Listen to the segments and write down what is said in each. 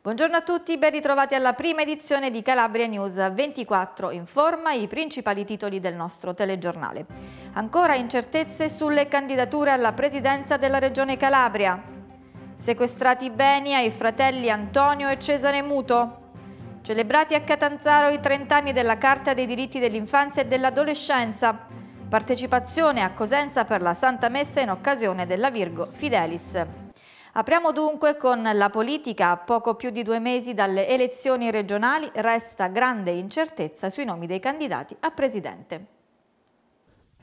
Buongiorno a tutti, ben ritrovati alla prima edizione di Calabria News 24, in forma i principali titoli del nostro telegiornale. Ancora incertezze sulle candidature alla presidenza della Regione Calabria. Sequestrati beni ai fratelli Antonio e Cesare Muto. Celebrati a Catanzaro i 30 anni della Carta dei diritti dell'infanzia e dell'adolescenza. Partecipazione a Cosenza per la Santa Messa in occasione della Virgo Fidelis. Apriamo dunque con la politica. A poco più di due mesi dalle elezioni regionali resta grande incertezza sui nomi dei candidati a presidente.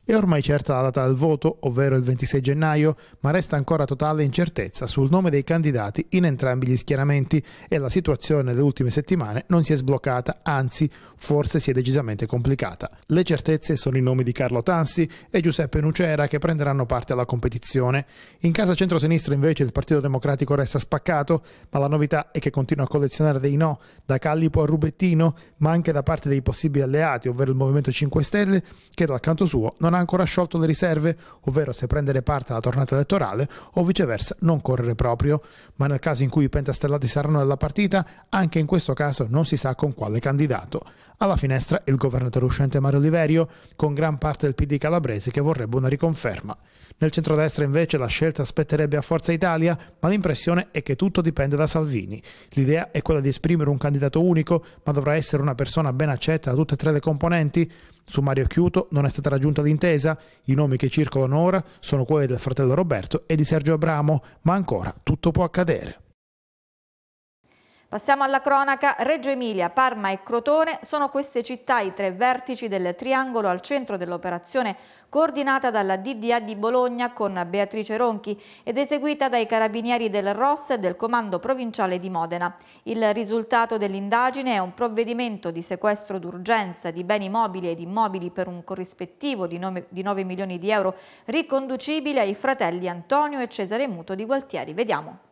È ormai certa la data del voto, ovvero il 26 gennaio, ma resta ancora totale incertezza sul nome dei candidati in entrambi gli schieramenti e la situazione nelle ultime settimane non si è sbloccata, anzi forse si è decisamente complicata. Le certezze sono i nomi di Carlo Tansi e Giuseppe Nucera che prenderanno parte alla competizione. In casa centrosinistra invece il Partito Democratico resta spaccato, ma la novità è che continua a collezionare dei no, da Callipo a Rubettino, ma anche da parte dei possibili alleati, ovvero il Movimento 5 Stelle, che dal canto suo non ha ha ancora sciolto le riserve, ovvero se prendere parte alla tornata elettorale o viceversa non correre proprio. Ma nel caso in cui i pentastellati saranno nella partita, anche in questo caso non si sa con quale candidato. Alla finestra il governatore uscente Mario Oliverio, con gran parte del PD calabrese che vorrebbe una riconferma. Nel centrodestra invece la scelta aspetterebbe a Forza Italia, ma l'impressione è che tutto dipende da Salvini. L'idea è quella di esprimere un candidato unico, ma dovrà essere una persona ben accetta da tutte e tre le componenti? Su Mario Chiuto non è stata raggiunta l'intesa, i nomi che circolano ora sono quelli del fratello Roberto e di Sergio Abramo, ma ancora tutto può accadere. Passiamo alla cronaca. Reggio Emilia, Parma e Crotone sono queste città i tre vertici del triangolo al centro dell'operazione coordinata dalla DDA di Bologna con Beatrice Ronchi ed eseguita dai carabinieri del ROS e del Comando Provinciale di Modena. Il risultato dell'indagine è un provvedimento di sequestro d'urgenza di beni mobili ed immobili per un corrispettivo di 9, di 9 milioni di euro riconducibile ai fratelli Antonio e Cesare Muto di Gualtieri. Vediamo.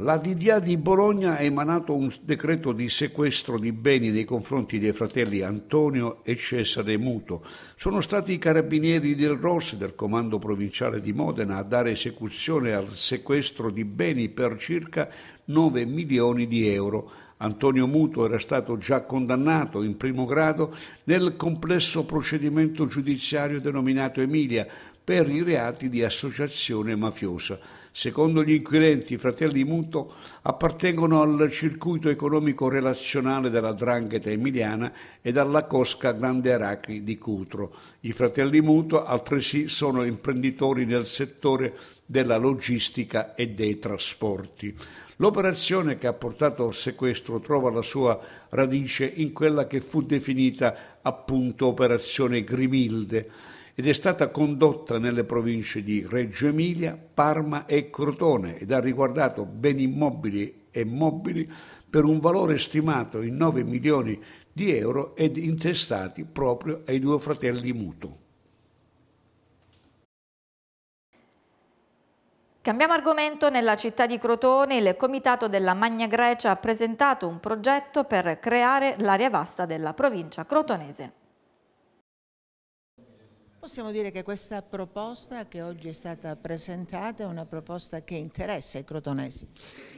La DDA di Bologna ha emanato un decreto di sequestro di beni nei confronti dei fratelli Antonio e Cesare Muto. Sono stati i carabinieri del ROS del Comando Provinciale di Modena a dare esecuzione al sequestro di beni per circa 9 milioni di euro. Antonio Muto era stato già condannato in primo grado nel complesso procedimento giudiziario denominato Emilia per i reati di associazione mafiosa. Secondo gli inquirenti, i fratelli Muto appartengono al circuito economico relazionale della Drangheta emiliana e alla Cosca Grande Aracri di Cutro. I fratelli Muto altresì sono imprenditori nel settore della logistica e dei trasporti. L'operazione che ha portato al sequestro trova la sua radice in quella che fu definita appunto operazione Grimilde ed è stata condotta nelle province di Reggio Emilia, Parma e Crotone ed ha riguardato beni immobili e mobili per un valore stimato in 9 milioni di euro ed intestati proprio ai due fratelli Mutu. Cambiamo argomento, nella città di Crotone il Comitato della Magna Grecia ha presentato un progetto per creare l'area vasta della provincia crotonese possiamo dire che questa proposta che oggi è stata presentata è una proposta che interessa i crotonesi?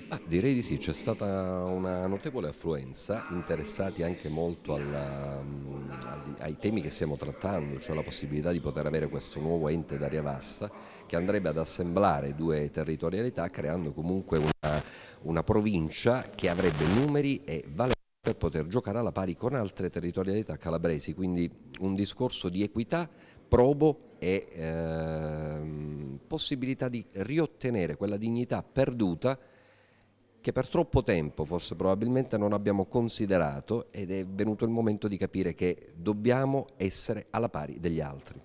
Ah, direi di sì, c'è stata una notevole affluenza, interessati anche molto alla, mm, ai temi che stiamo trattando, cioè la possibilità di poter avere questo nuovo ente d'aria vasta che andrebbe ad assemblare due territorialità creando comunque una, una provincia che avrebbe numeri e valenza per poter giocare alla pari con altre territorialità calabresi, quindi un discorso di equità probo e ehm, possibilità di riottenere quella dignità perduta che per troppo tempo forse probabilmente non abbiamo considerato ed è venuto il momento di capire che dobbiamo essere alla pari degli altri.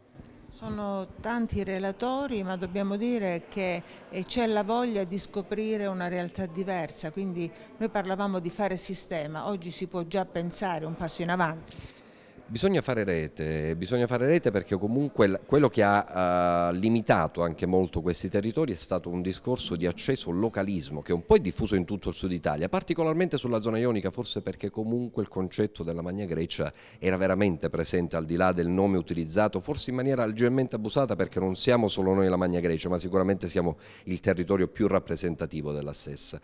Sono tanti relatori, ma dobbiamo dire che eh, c'è la voglia di scoprire una realtà diversa, quindi noi parlavamo di fare sistema, oggi si può già pensare un passo in avanti. Bisogna fare rete, bisogna fare rete perché comunque quello che ha uh, limitato anche molto questi territori è stato un discorso di acceso localismo che è un po' diffuso in tutto il sud Italia, particolarmente sulla zona ionica, forse perché comunque il concetto della Magna Grecia era veramente presente al di là del nome utilizzato, forse in maniera leggermente abusata perché non siamo solo noi la Magna Grecia, ma sicuramente siamo il territorio più rappresentativo della stessa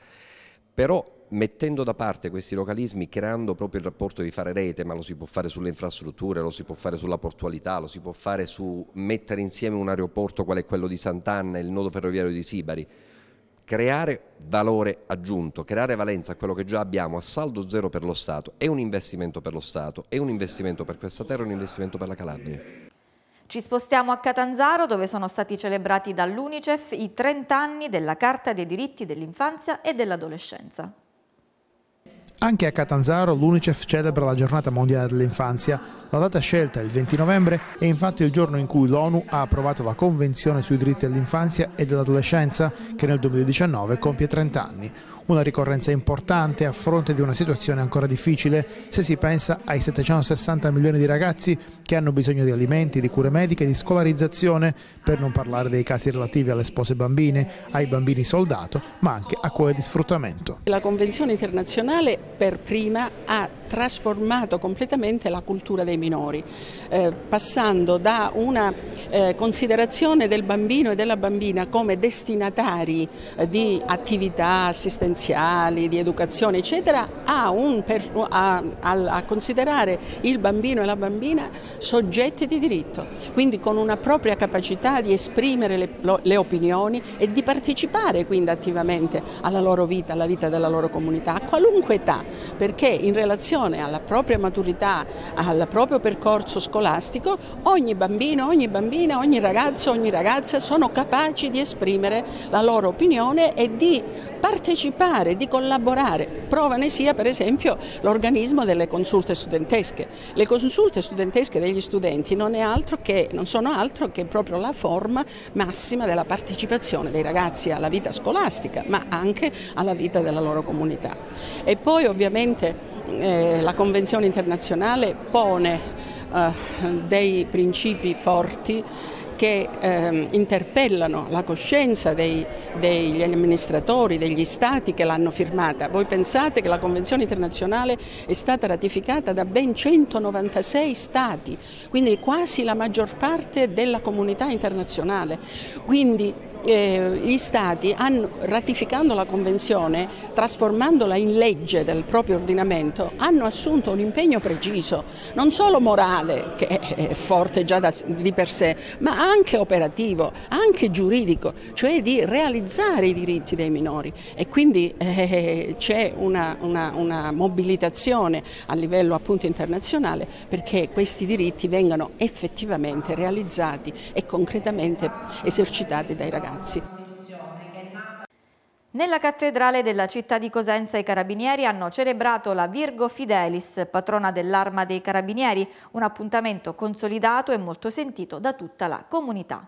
però mettendo da parte questi localismi, creando proprio il rapporto di fare rete, ma lo si può fare sulle infrastrutture, lo si può fare sulla portualità, lo si può fare su mettere insieme un aeroporto quale è quello di Sant'Anna e il nodo ferroviario di Sibari, creare valore aggiunto, creare valenza a quello che già abbiamo a saldo zero per lo Stato è un investimento per lo Stato, è un investimento per questa terra, è un investimento per la Calabria. Ci spostiamo a Catanzaro dove sono stati celebrati dall'Unicef i 30 anni della Carta dei diritti dell'infanzia e dell'adolescenza. Anche a Catanzaro l'Unicef celebra la giornata mondiale dell'infanzia. La data scelta, il 20 novembre, è infatti il giorno in cui l'ONU ha approvato la Convenzione sui diritti dell'infanzia e dell'adolescenza che nel 2019 compie 30 anni. Una ricorrenza importante a fronte di una situazione ancora difficile se si pensa ai 760 milioni di ragazzi che hanno bisogno di alimenti, di cure mediche, di scolarizzazione, per non parlare dei casi relativi alle spose bambine, ai bambini soldato, ma anche a quelle di sfruttamento. La Convenzione internazionale per prima ha trasformato completamente la cultura dei minori, eh, passando da una eh, considerazione del bambino e della bambina come destinatari eh, di attività assistenziali finanziali, di educazione, eccetera, a, un, a, a considerare il bambino e la bambina soggetti di diritto, quindi con una propria capacità di esprimere le, le opinioni e di partecipare quindi attivamente alla loro vita, alla vita della loro comunità, a qualunque età perché in relazione alla propria maturità, al proprio percorso scolastico, ogni bambino, ogni bambina, ogni ragazzo, ogni ragazza sono capaci di esprimere la loro opinione e di partecipare, di collaborare. Prova ne sia per esempio l'organismo delle consulte studentesche. Le consulte studentesche degli studenti non, che, non, sono altro che proprio la forma massima della partecipazione dei ragazzi alla vita scolastica, ma anche alla vita della loro comunità. E poi ovviamente Ovviamente eh, la Convenzione internazionale pone eh, dei principi forti che eh, interpellano la coscienza dei, degli amministratori, degli stati che l'hanno firmata. Voi pensate che la Convenzione internazionale è stata ratificata da ben 196 stati, quindi quasi la maggior parte della comunità internazionale. Quindi eh, gli Stati hanno, ratificando la Convenzione, trasformandola in legge del proprio ordinamento, hanno assunto un impegno preciso, non solo morale, che è forte già da, di per sé, ma anche operativo, anche giuridico, cioè di realizzare i diritti dei minori. E quindi eh, c'è una, una, una mobilitazione a livello appunto internazionale perché questi diritti vengano effettivamente realizzati e concretamente esercitati dai ragazzi ragazzi. Nella cattedrale della città di Cosenza i carabinieri hanno celebrato la Virgo Fidelis, patrona dell'arma dei carabinieri, un appuntamento consolidato e molto sentito da tutta la comunità.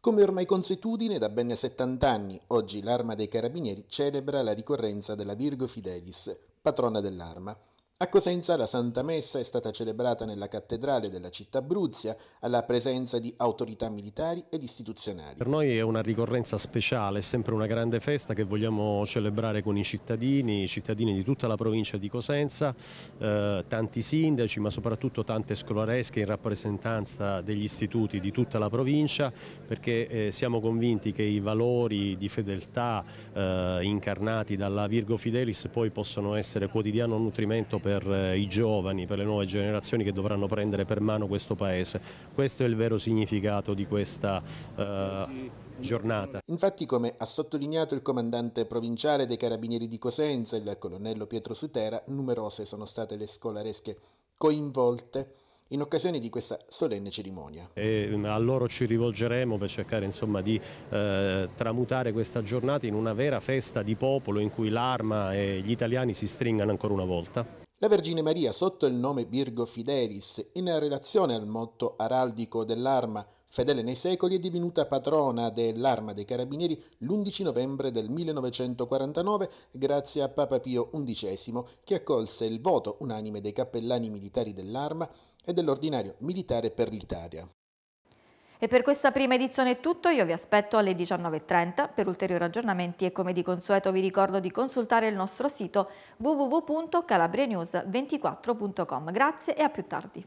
Come ormai consuetudine, da ben 70 anni, oggi l'Arma dei Carabinieri celebra la ricorrenza della Virgo Fidelis, patrona dell'arma. A Cosenza la Santa Messa è stata celebrata nella cattedrale della città Bruzia alla presenza di autorità militari ed istituzionali. Per noi è una ricorrenza speciale, è sempre una grande festa che vogliamo celebrare con i cittadini, i cittadini di tutta la provincia di Cosenza, eh, tanti sindaci ma soprattutto tante scolaresche in rappresentanza degli istituti di tutta la provincia perché eh, siamo convinti che i valori di fedeltà eh, incarnati dalla Virgo Fidelis poi possono essere quotidiano nutrimento per per eh, i giovani, per le nuove generazioni che dovranno prendere per mano questo Paese. Questo è il vero significato di questa eh, giornata. Infatti, come ha sottolineato il comandante provinciale dei Carabinieri di Cosenza, il colonnello Pietro Sutera, numerose sono state le scolaresche coinvolte in occasione di questa solenne cerimonia. E mm, a loro ci rivolgeremo per cercare insomma, di eh, tramutare questa giornata in una vera festa di popolo in cui l'arma e gli italiani si stringano ancora una volta. La Vergine Maria, sotto il nome Virgo Fidelis, in relazione al motto araldico dell'arma, fedele nei secoli, è divenuta patrona dell'arma dei carabinieri l'11 novembre del 1949 grazie a Papa Pio XI, che accolse il voto unanime dei cappellani militari dell'arma e dell'ordinario militare per l'Italia. E per questa prima edizione è tutto, io vi aspetto alle 19.30 per ulteriori aggiornamenti e come di consueto vi ricordo di consultare il nostro sito www.calabrianews24.com. Grazie e a più tardi.